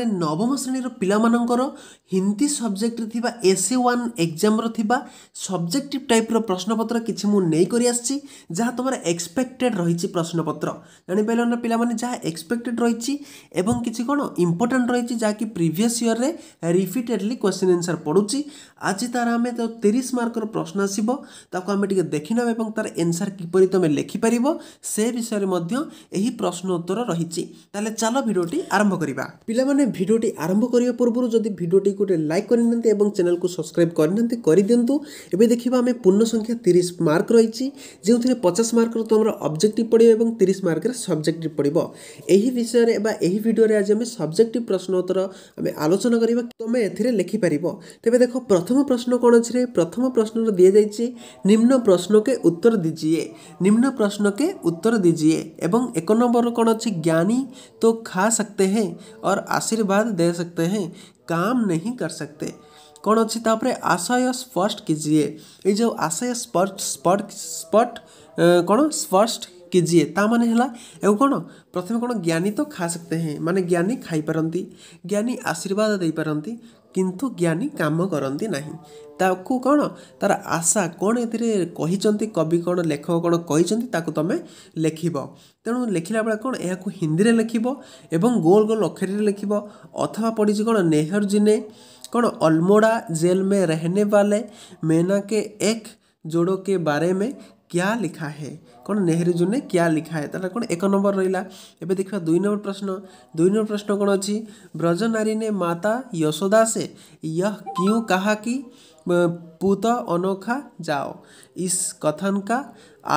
ମାନେ ନବମ ଶ୍ରେଣୀର ପିଲାମାନଙ୍କର ହିନ୍ଦୀ ସବଜେକ୍ଟରେ ଥିବା ଏସ୍ଏ ୱାନ୍ ଏକ୍ଜାମ୍ର ଥିବା ସବଜେକ୍ଟିଭ୍ ଟାଇପ୍ର ପ୍ରଶ୍ନପତ୍ର କିଛି ମୁଁ ନେଇକରି ଆସିଛି ଯାହା ତୁମର ଏକ୍ସପେକ୍ଟେଡ଼୍ ରହିଛି ପ୍ରଶ୍ନପତ୍ର ଜାଣିପାରିଲ ନା ପିଲାମାନେ ଯାହା ଏକ୍ସପେକ୍ଟେଡ଼୍ ରହିଛି ଏବଂ କିଛି କ'ଣ ଇମ୍ପୋର୍ଟାଣ୍ଟ ରହିଛି ଯାହାକି ପ୍ରିଭିୟସ୍ ଇୟର୍ରେ ରିପିଟେଡ଼ଲି କ୍ୱେଶ୍ଚିନ୍ ଆନ୍ସର୍ ପଡ଼ୁଛି ଆଜି ତା'ର ଆମେ ତିରିଶ ମାର୍କର ପ୍ରଶ୍ନ ଆସିବ ତାକୁ ଆମେ ଟିକେ ଦେଖିନେବା ଏବଂ ତା'ର ଏନ୍ସର୍ କିପରି ତୁମେ ଲେଖିପାରିବ ସେ ବିଷୟରେ ମଧ୍ୟ ଏହି ପ୍ରଶ୍ନ ଉତ୍ତର ରହିଛି ତାହେଲେ ଚାଲ ଭିଡ଼ିଓଟି ଆରମ୍ଭ କରିବା ପିଲାମାନେ ভিডিওটি আরম্ভ করা পূর্বর যদি ভিডিওটি গোটে লাইক করে নিতে এবং চ্যানেলকে সবসক্রাইব করে নিতে করে দিও এবে দেখবা আমি পূর্ণ সংখ্যা তিরিশ মার্ক রয়েছে যে পচাশ মার্কর তোমার অবজেক্টিভ পড়ব এবং তিরিশ মার্কের সবজেক্টিভ পড়ব এই বিষয়ে বা এই ভিডিওরে আজ আমি সবজেক্টিভ উত্তর আমি আলোচনা করা তুমি এতে লেখিপার তবে দেখো প্রথম প্রশ্ন কোণ অছে প্রথম প্রশ্নর দিয়ে যাই নিম্ন প্রশ্নকে উত্তর দিজিয়ে নিম্ন প্রশ্নকে উত্তর দিজিয়ে এবং এক নম্বর কোণ অছে জ্ঞানী তো খা সকতে হ্যাঁ আর आस आशीर्वाद दे सकते हैं काम नहीं कर सकते कौन अच्छी तापर आशय स्पष्ट कीजिए ये जो आशय स्पष्ट स्पट स्पट कौन स्पष्ट कीजिए मैंने कौन प्रथम कौन ज्ञानी तो खा सकते हैं माने ज्ञानी खाई पारती ज्ञानी आशीर्वाद दे पारती କିନ୍ତୁ ଜ୍ଞାନୀ କାମ କରନ୍ତି ନାହିଁ ତାକୁ କ'ଣ ତା'ର ଆଶା କ'ଣ ଏଥିରେ କହିଛନ୍ତି କବି କ'ଣ ଲେଖକ କ'ଣ କହିଛନ୍ତି ତାକୁ ତୁମେ ଲେଖିବ ତେଣୁ ଲେଖିଲା ବେଳେ କ'ଣ ଏହାକୁ ହିନ୍ଦୀରେ ଲେଖିବ ଏବଂ ଗୋଲ ଗୋଲ ଅକ୍ଷରରେ ଲେଖିବ ଅଥବା ପଡ଼ିଛି କ'ଣ ନେହରୁଜିନେ କ'ଣ ଅଲମୋଡ଼ା ଜେଲ୍ ମେ ରହନେ ବାଲେ ମେନା କେ ଏକ जोड़ों के बारे में क्या लिखा है କ'ଣ नेहरू ने क्या लिखा है ତା'ହେଲେ କ'ଣ ଏକ ନମ୍ବର ରହିଲା ଏବେ ଦେଖିବା ଦୁଇ ନମ୍ବର ପ୍ରଶ୍ନ ଦୁଇ ନମ୍ବର ପ୍ରଶ୍ନ କ'ଣ ଅଛି ବ୍ରଜ ନାରୀନେ ମାତା ଯଶୋଦା ସେ यह क्यों कहा कि पूत अनोखा जाओ इस कथन का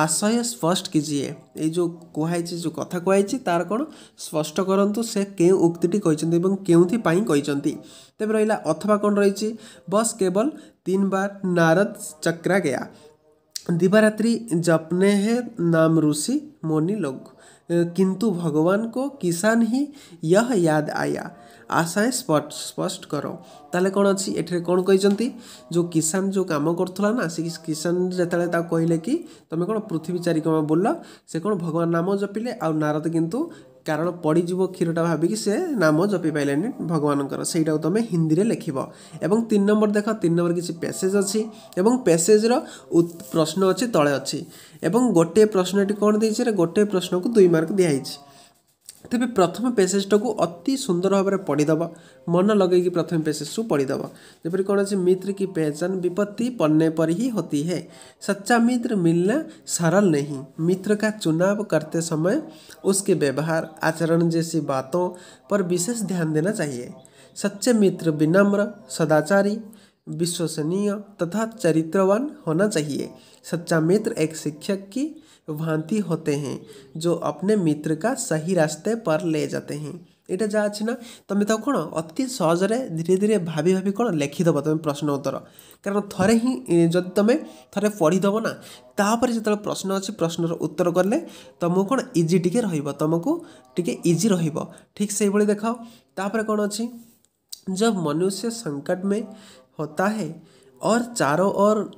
आशय स्पष्ट कीजिए ये जो କୁହାଇଛି ଯେଉଁ କଥା କୁହାଇଛି ତାର କ'ଣ ସ୍ପଷ୍ଟ କରନ୍ତୁ ସେ କେଉଁ ଉକ୍ତିଟି କହିଛନ୍ତି ଏବଂ କେଉଁଥିପାଇଁ କହିଛନ୍ତି ତେବେ ରହିଲା ଅଥବା କ'ଣ ରହିଛି ବସ୍ କେବଳ ତିନି ବାର ନାରଦ ଚକ୍ରା ଗୟା दिवारात्रि जपने हैं नाम ऋषि मुनि लोग किंतु भगवान को किसान ही यह याद आया ଆଶାଏ ସ୍ପଷ୍ଟ କର ତାହେଲେ କ'ଣ ଅଛି ଏଠାରେ କ'ଣ କହିଛନ୍ତି ଯେଉଁ କିଷାନ ଯେଉଁ କାମ କରୁଥିଲା ନା ସେ କିଷାନ ଯେତେବେଳେ ତାକୁ କହିଲେ କି ତୁମେ କ'ଣ ପୃଥିବୀ ଚାରିକମ ବୁଲ ସେ କ'ଣ ଭଗବାନ ନାମ ଜପିଲେ ଆଉ ନାରଦ କିନ୍ତୁ କାରଣ ପଡ଼ିଯିବ କ୍ଷୀରଟା ଭାବିକି ସେ ନାମ ଜପି ପାଇଲେନି ଭଗବାନଙ୍କର ସେଇଟାକୁ ତୁମେ ହିନ୍ଦୀରେ ଲେଖିବ ଏବଂ ତିନି ନମ୍ବର ଦେଖ ତିନି ନମ୍ବର କିଛି ପ୍ୟାସେଜ୍ ଅଛି ଏବଂ ପ୍ୟାସେଜ୍ର ପ୍ରଶ୍ନ ଅଛି ତଳେ ଅଛି ଏବଂ ଗୋଟିଏ ପ୍ରଶ୍ନଟି କ'ଣ ଦେଇଛି ଗୋଟିଏ ପ୍ରଶ୍ନକୁ ଦୁଇ ମାର୍କ ଦିଆହେଇଛି प्रथम ତେବେ ପ୍ରଥମ ପେସେଜଟାକୁ ଅତି ସୁନ୍ଦର ଭାବରେ ପଢ଼ିଦେବା ମନ ଲଗେଇକି ପ୍ରଥମ ପେସେଜକୁ ପଢ଼ିଦେବା कौन କୌଣସି मित्र की पहचान विपत्ति पन्ने पर ही होती है सच्चा मित्र मिलना सरल नहीं मित्र का चुनाव करते समय उसके व्यवहार आचरण जैसी बातों पर विशेष ध्यान देना चाहिए सच्चे मित्र विनम्र सदाचारी विश्वसनीय तथा चरित्रवान होना चाहिए सच्चा मित्र एक शिक्षक की भांति होते हैं जो अपने मित्र का सही रास्ते पर ले जाते हैं ଏଇଟା ଯାହା ଅଛି ନା ତୁମେ ତାକୁ କ'ଣ ଅତି ସହଜରେ ଧୀରେ ଧୀରେ ଭାବି ଭାବି କ'ଣ ଲେଖିଦେବ ତୁମେ ପ୍ରଶ୍ନ ଉତ୍ତର କାରଣ ଥରେ ହିଁ ଯଦି ତୁମେ ଥରେ ପଢ଼ିଦେବ ନା ତାପରେ ଯେତେବେଳେ ପ୍ରଶ୍ନ ଅଛି ପ୍ରଶ୍ନର ଉତ୍ତର କଲେ ତୁମକୁ କ'ଣ ଇଜି ଟିକେ ରହିବ ତୁମକୁ ଟିକେ ଇଜି ରହିବ ଠିକ୍ ସେଇଭଳି ଦେଖାଅ ତାପରେ କ'ଣ ଅଛି जब मनुष्य संकट में होता है और चारों ओर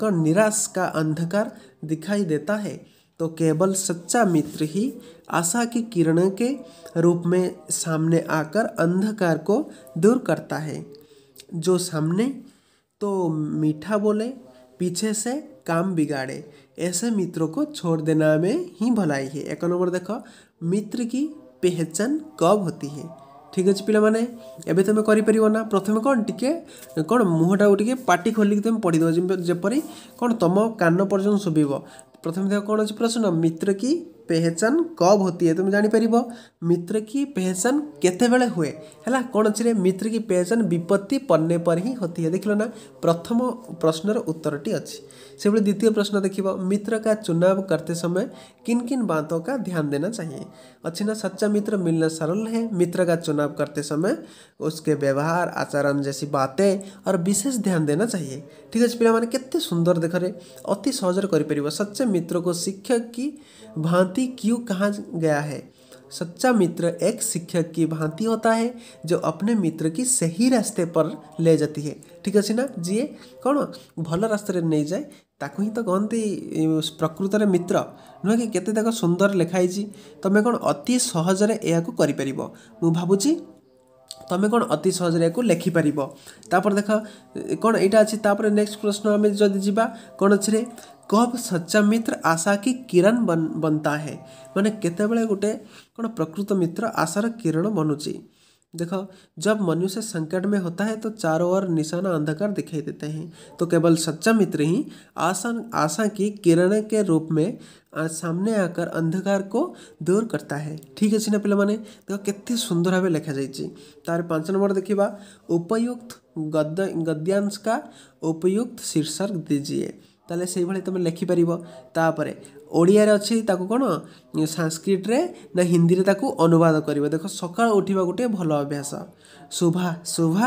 का निराश का अंधकार दिखाई देता है तो केवल सच्चा मित्र ही आशा की किरण के रूप में सामने आकर अंधकार को दूर करता है जो सामने तो मीठा बोले पीछे से काम बिगाड़े ऐसे मित्रों को छोड़ देना में ही भलाई है एक नंबर देखो मित्र की पहचान कब होती है ঠিক ଅଛି ପିଲାମାନେ ଏବେ ତୁମେ କରିପାରିବ ନା ପ୍ରଥମେ କ'ଣ ଟିକେ କ'ଣ ମୁହଁଟାକୁ ଟିକେ ପାଟି ଖୋଲିକି ତୁମେ ପଢ଼ିଦେବ ଯେପରି କ'ଣ ତୁମ କାନ ପର୍ଯ୍ୟନ୍ତ ଶୁଭିବ ପ୍ରଥମେ ତାହା କ'ଣ ଅଛି ପ୍ରଶ୍ନ ମିତ୍ର କି कब है तुम तो ହୋତି मित्र की पहचान କି हुए କେତେବେଳେ ହୁଏ ହେଲା କ'ଣ ଅଛି ରେ ମିତ୍ର କି ପେହେଚାନ ବିପତ୍ତି ପନ୍ନେ ପର ହିଁ ହୋତି ଦେଖିଲ प्रथम प्रश्नर उत्तर टी ଅଛି से द्वितीय प्रश्न देख मित्र का चुनाव करते समय किन किन बातों का ध्यान देना चाहिए अच्छी ना सच्चा मित्र मिलना सरल है मित्र का चुनाव करते समय उसके व्यवहार आचरण जैसी बातें और विशेष ध्यान देना चाहिए ठीक है पे मैंने केते सुंदर देखरे अति सहज कर सच्चे मित्र को शिक्षक की भांति भांति क्यों कहा गया है सच्चा मित्र एक शिक्षक की भांति होता है जो अपने मित्र की सही रास्ते पर ले जाती है ଠିକ୍ ଅଛି ନା ଯିଏ କ'ଣ ଭଲ ରାସ୍ତାରେ ନେଇଯାଏ ତାକୁ ହିଁ ତ କହନ୍ତି ପ୍ରକୃତରେ ମିତ୍ର ନୁହେଁ କି କେତେ ତାଙ୍କ ସୁନ୍ଦର ଲେଖା ହେଇଛି ତୁମେ କ'ଣ ଅତି ସହଜରେ ଏହାକୁ କରିପାରିବ ମୁଁ ଭାବୁଛି তুমি কোণ অতি সহজে এখন লেখিপার তাপরে দেখ কোণ এইটা আছে তাপরে নেক্সট প্রশ্ন আমি যদি যা কোণ অছে কব সচ্চা মিত্র আশা কি কিরণ বনতা হে মানে কেতবে গোটে কোণ প্রকৃত মিত্র আশার কিরণ বনুচি देखो जब मनुष्य संकट में होता है तो चारों ओर निशाना अंधकार दिखाई देते हैं तो केवल सच्चा मित्र ही आशा आशा की किरण के रूप में सामने आकर अंधकार को दूर करता है ठीक अच्छे ना मैंने देख केते सुंदर भाव लिखा जाए तार पांच नंबर देखा उपयुक्त गद्य गद्यांश का उपयुक्त शीर्षक दीजिए तेल से तुम लिखिपर तापर ଓଡ଼ିଆରେ ଅଛି ତାକୁ କ'ଣ ସାଂସ୍କ୍ରିଟରେ ନା ହିନ୍ଦୀରେ ତାକୁ ଅନୁବାଦ କରିବା ଦେଖ ସକାଳୁ ଉଠିବା ଗୋଟିଏ ଭଲ ଅଭ୍ୟାସ ଶୁଭା ଶୁଭା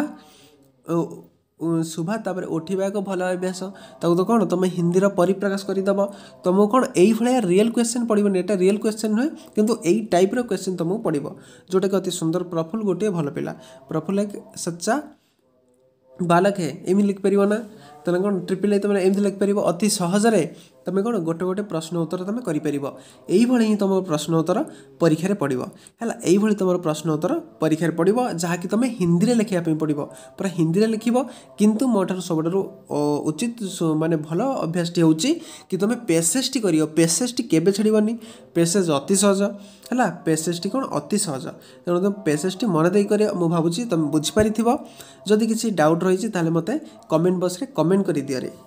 ଶୁଭା ତାପରେ ଉଠିବା ଏକ ଭଲ ଅଭ୍ୟାସ ତାକୁ ତ କ'ଣ ତୁମେ ହିନ୍ଦୀର ପରିପ୍ରକାଶ କରିଦେବ ତୁମକୁ କ'ଣ ଏଇଭଳିଆ ରିଅଲ୍ କ୍ୱେଶ୍ଚନ୍ ପଡ଼ିବନି ଏଇଟା ରିଅଲ୍ କ୍ୱେଶ୍ଚନ୍ ନୁହେଁ କିନ୍ତୁ ଏଇ ଟାଇପ୍ର କ୍ୱେଶ୍ଚନ୍ ତୁମକୁ ପଡ଼ିବ ଯେଉଁଟାକି ଅତି ସୁନ୍ଦର ପ୍ରଫୁଲ୍ ଗୋଟିଏ ଭଲ ପିଲା ପ୍ରଫୁଲ୍ ଏକ ସଚ୍ଚା ବାଲକ ହେ ଏମିତି ଲେଖିପାରିବ ନା ତାହେଲେ କ'ଣ ଟ୍ରିପିଲ୍ ଏ ତୁମେ ଏମିତି ଲେଖିପାରିବ ଅତି ସହଜରେ ତୁମେ କ'ଣ ଗୋଟେ ଗୋଟେ ପ୍ରଶ୍ନ ଉତ୍ତର ତୁମେ କରିପାରିବ ଏଇଭଳି ହିଁ ତୁମ ପ୍ରଶ୍ନ ଉତ୍ତର ପରୀକ୍ଷାରେ ପଡ଼ିବ ହେଲା ଏଇଭଳି ତୁମର ପ୍ରଶ୍ନ ଉତ୍ତର ପରୀକ୍ଷାରେ ପଡ଼ିବ ଯାହାକି ତୁମେ ହିନ୍ଦୀରେ ଲେଖିବା ପାଇଁ ପଡ଼ିବ ପୁରା ହିନ୍ଦୀରେ ଲେଖିବ କିନ୍ତୁ ମୋ ଠାରୁ ସବୁଠାରୁ ଉଚିତ ମାନେ ଭଲ ଅଭ୍ୟାସଟି ହେଉଛି କି ତୁମେ ପେସେସ୍ଟି କରିବ ପେସେସ୍ଟି କେବେ ଛାଡ଼ିବନି ପେସେଜ୍ ଅତି ସହଜ ହେଲା ପେସେଜ୍ଟି କ'ଣ ଅତି ସହଜ ତେଣୁ ତୁମେ ପେସେଜ୍ଟି ମନେ ଦେଇ କରିବ ମୁଁ ଭାବୁଛି ତୁମେ ବୁଝିପାରିଥିବ ଯଦି କିଛି ଡାଉଟ୍ ରହିଛି ତାହେଲେ ମୋତେ କମେଣ୍ଟ ବକ୍ସରେ କମେଣ୍ଟ କରିଦିଅରେ